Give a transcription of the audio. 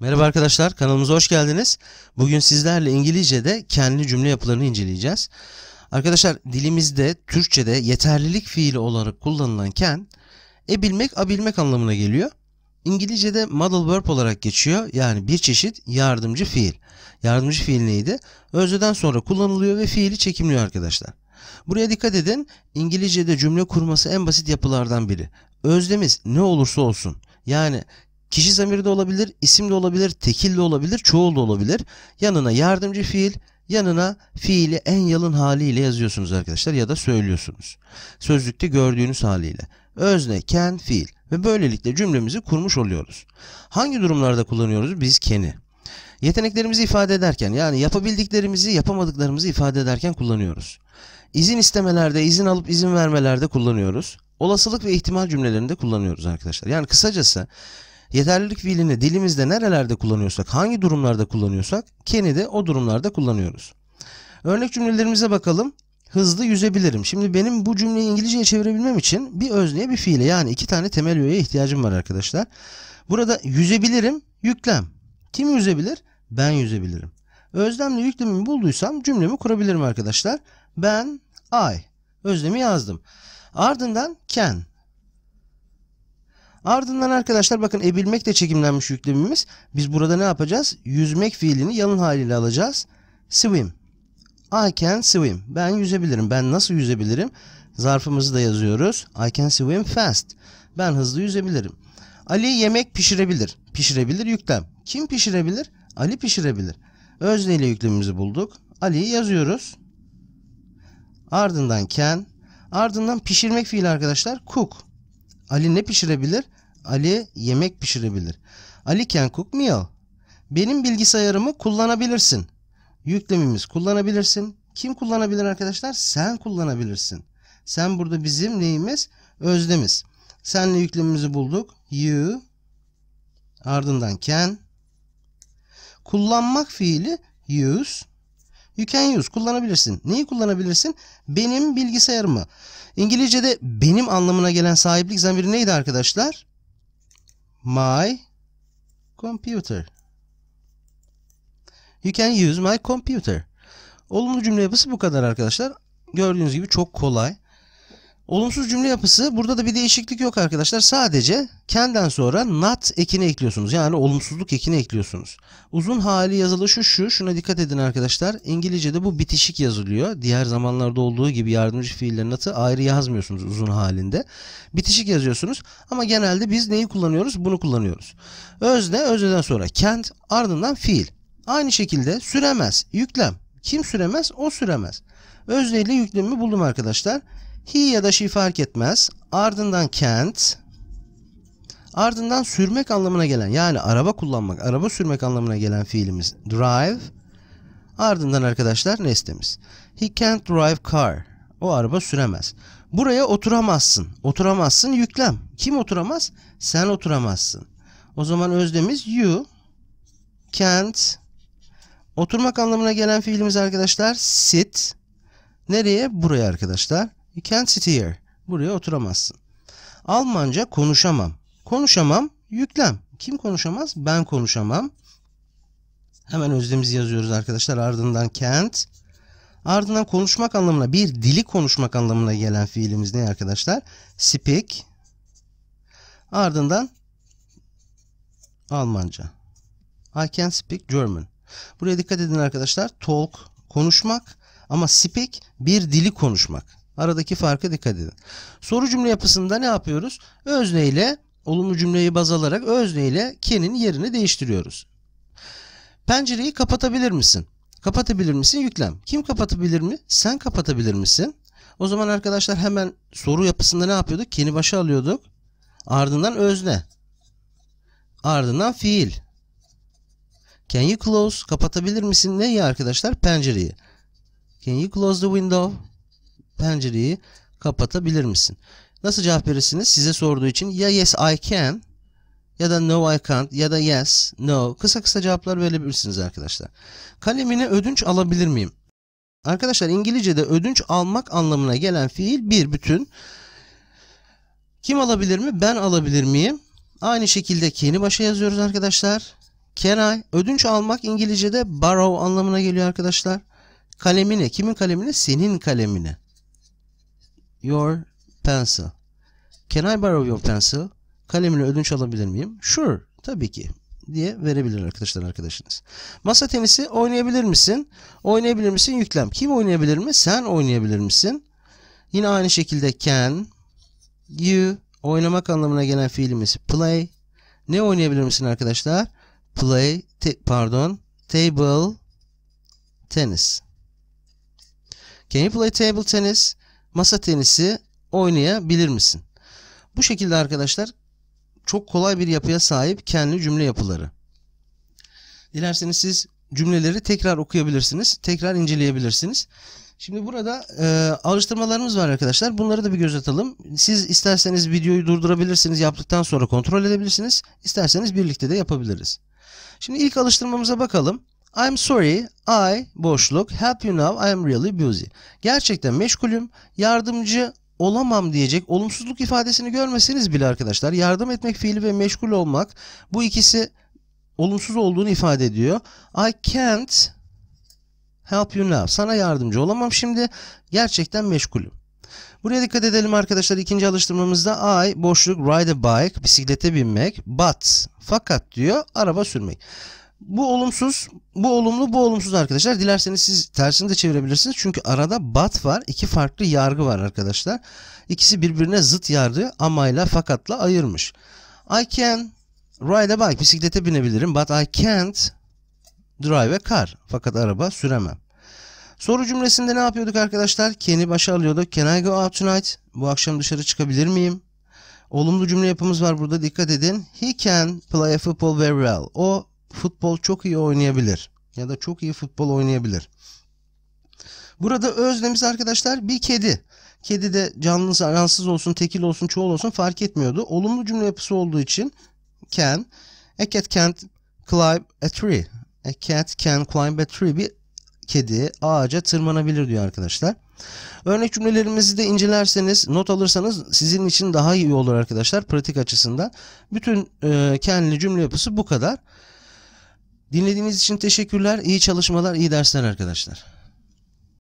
Merhaba arkadaşlar, kanalımıza hoş geldiniz. Bugün sizlerle İngilizce'de kendi cümle yapılarını inceleyeceğiz. Arkadaşlar dilimizde Türkçe'de yeterlilik fiili olarak kullanılan can, ebilmek, abilmek anlamına geliyor. İngilizce'de model verb olarak geçiyor. Yani bir çeşit yardımcı fiil. Yardımcı fiil neydi? Özleden sonra kullanılıyor ve fiili çekimliyor arkadaşlar. Buraya dikkat edin. İngilizce'de cümle kurması en basit yapılardan biri. Özlemiz ne olursa olsun. Yani Kişi zamiri de olabilir, isim de olabilir, tekil de olabilir, çoğul da olabilir. Yanına yardımcı fiil, yanına fiili en yalın haliyle yazıyorsunuz arkadaşlar ya da söylüyorsunuz. Sözlükte gördüğünüz haliyle. Özne, ken, fiil ve böylelikle cümlemizi kurmuş oluyoruz. Hangi durumlarda kullanıyoruz biz ken'i? Yeteneklerimizi ifade ederken yani yapabildiklerimizi yapamadıklarımızı ifade ederken kullanıyoruz. İzin istemelerde, izin alıp izin vermelerde kullanıyoruz. Olasılık ve ihtimal cümlelerinde kullanıyoruz arkadaşlar. Yani kısacası yeterlilik fiilini dilimizde nerelerde kullanıyorsak, hangi durumlarda kullanıyorsak ken'i de o durumlarda kullanıyoruz. Örnek cümlelerimize bakalım. Hızlı yüzebilirim. Şimdi benim bu cümleyi İngilizceye çevirebilmem için bir özneye bir fiile yani iki tane temel öğeye ihtiyacım var arkadaşlar. Burada yüzebilirim yüklem. Kim yüzebilir? Ben yüzebilirim. Özlemle yüklemimi bulduysam cümlemi kurabilirim arkadaşlar. Ben I. Özlemi yazdım. Ardından can. Ardından arkadaşlar bakın ebilmek de çekimlenmiş yüklemimiz. Biz burada ne yapacağız? Yüzmek fiilini yalın haliyle alacağız. Swim. I can swim. Ben yüzebilirim. Ben nasıl yüzebilirim? Zarfımızı da yazıyoruz. I can swim fast. Ben hızlı yüzebilirim. Ali yemek pişirebilir. Pişirebilir yüklem. Kim pişirebilir? Ali pişirebilir. Özne ile yüklemimizi bulduk. Ali'yi yazıyoruz. Ardından can. Ardından pişirmek fiili arkadaşlar cook. Ali ne pişirebilir? Ali yemek pişirebilir. Ali can cook meal. Benim bilgisayarımı kullanabilirsin. Yüklemimiz kullanabilirsin. Kim kullanabilir arkadaşlar? Sen kullanabilirsin. Sen burada bizim neyimiz? Özlemiz. Senle yüklemimizi bulduk. You ardından can kullanmak fiili use You can use. Kullanabilirsin. Neyi kullanabilirsin? Benim bilgisayarımı. İngilizce'de benim anlamına gelen sahiplik zamiri neydi arkadaşlar? My computer. You can use my computer. Olumlu cümle yapısı bu kadar arkadaşlar. Gördüğünüz gibi çok kolay. Olumsuz cümle yapısı burada da bir değişiklik yok arkadaşlar. Sadece kenden sonra not ekini ekliyorsunuz. Yani olumsuzluk ekini ekliyorsunuz. Uzun hali yazılışı şu. Şuna dikkat edin arkadaşlar. İngilizce'de bu bitişik yazılıyor. Diğer zamanlarda olduğu gibi yardımcı fiillerin not'ı ayrı yazmıyorsunuz uzun halinde. Bitişik yazıyorsunuz. Ama genelde biz neyi kullanıyoruz? Bunu kullanıyoruz. Özne, özneden sonra kent, ardından fiil. Aynı şekilde süremez, yüklem. Kim süremez? O süremez. Özne ile yüklemi buldum arkadaşlar. He ya da she fark etmez. Ardından can't. Ardından sürmek anlamına gelen yani araba kullanmak, araba sürmek anlamına gelen fiilimiz drive. Ardından arkadaşlar nesnemiz. He can't drive car. O araba süremez. Buraya oturamazsın. Oturamazsın yüklem. Kim oturamaz? Sen oturamazsın. O zaman özlemiz you can't oturmak anlamına gelen fiilimiz arkadaşlar sit. Nereye? Buraya arkadaşlar. You can't sit here. Buraya oturamazsın. Almanca konuşamam. Konuşamam yüklem. Kim konuşamaz? Ben konuşamam. Hemen özlemizi yazıyoruz arkadaşlar. Ardından can't. Ardından konuşmak anlamına bir dili konuşmak anlamına gelen fiilimiz ne arkadaşlar? Speak. Ardından Almanca. I can speak German. Buraya dikkat edin arkadaşlar. Talk konuşmak ama speak bir dili konuşmak. Aradaki farka dikkat edin. Soru cümle yapısında ne yapıyoruz? Özne ile olumlu cümleyi baz alarak özne ile kenin yerini değiştiriyoruz. Pencereyi kapatabilir misin? Kapatabilir misin? Yüklem. Kim kapatabilir mi? Sen kapatabilir misin? O zaman arkadaşlar hemen soru yapısında ne yapıyorduk? Keni başa alıyorduk. Ardından özne. Ardından fiil. Can you close? Kapatabilir misin? Neyi arkadaşlar? Pencereyi. Can you close the window? pencereyi kapatabilir misin? Nasıl cevap verirsiniz? Size sorduğu için ya yes I can ya da no I can't ya da yes, no. Kısa kısa cevaplar verebilirsiniz arkadaşlar. Kalemine ödünç alabilir miyim? Arkadaşlar İngilizce'de ödünç almak anlamına gelen fiil bir bütün. Kim alabilir mi? Ben alabilir miyim? Aynı şekilde yeni başa yazıyoruz arkadaşlar. Can I? Ödünç almak İngilizce'de borrow anlamına geliyor arkadaşlar. Kalemine. Kimin kalemine? Senin kalemine your pencil. Can I borrow your pencil? Kalemini ödünç alabilir miyim? Sure. Tabii ki diye verebilir arkadaşlar arkadaşınız. Masa tenisi oynayabilir misin? Oynayabilir misin? Yüklem. Kim oynayabilir mi? Sen oynayabilir misin? Yine aynı şekilde can, you, oynamak anlamına gelen fiilimiz play. Ne oynayabilir misin arkadaşlar? Play, te, pardon, table tennis. Can you play table tennis? masa tenisi oynayabilir misin? Bu şekilde arkadaşlar çok kolay bir yapıya sahip kendi cümle yapıları. Dilerseniz siz cümleleri tekrar okuyabilirsiniz, tekrar inceleyebilirsiniz. Şimdi burada e, alıştırmalarımız var arkadaşlar. Bunları da bir göz atalım. Siz isterseniz videoyu durdurabilirsiniz. Yaptıktan sonra kontrol edebilirsiniz. İsterseniz birlikte de yapabiliriz. Şimdi ilk alıştırmamıza bakalım. I'm sorry, I boşluk, help you now, I'm really busy. Gerçekten meşgulüm, yardımcı olamam diyecek olumsuzluk ifadesini görmeseniz bile arkadaşlar yardım etmek fiili ve meşgul olmak bu ikisi olumsuz olduğunu ifade ediyor. I can't help you now. Sana yardımcı olamam şimdi. Gerçekten meşgulüm. Buraya dikkat edelim arkadaşlar. ikinci alıştırmamızda I boşluk ride a bike bisiklete binmek but fakat diyor araba sürmek. Bu olumsuz, bu olumlu, bu olumsuz arkadaşlar. Dilerseniz siz tersini de çevirebilirsiniz. Çünkü arada bat var. iki farklı yargı var arkadaşlar. İkisi birbirine zıt yargı amayla fakatla ayırmış. I can ride a bike. Bisiklete binebilirim. But I can't drive a car. Fakat araba süremem. Soru cümlesinde ne yapıyorduk arkadaşlar? Ken'i başa alıyorduk. Can I go out tonight? Bu akşam dışarı çıkabilir miyim? Olumlu cümle yapımız var burada dikkat edin. He can play football very well. O futbol çok iyi oynayabilir ya da çok iyi futbol oynayabilir. Burada özlemiz arkadaşlar bir kedi. Kedi de canlı zararsız olsun, tekil olsun, çoğul olsun fark etmiyordu. Olumlu cümle yapısı olduğu için can. A cat can climb a tree. A cat can climb a tree. Bir kedi ağaca tırmanabilir diyor arkadaşlar. Örnek cümlelerimizi de incelerseniz, not alırsanız sizin için daha iyi olur arkadaşlar pratik açısından. Bütün e, kendi cümle yapısı bu kadar. Dinlediğiniz için teşekkürler. İyi çalışmalar, iyi dersler arkadaşlar.